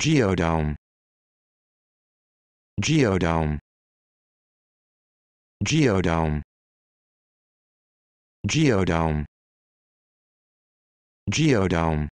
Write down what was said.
Geodome Geodome Geodome Geodome Geodome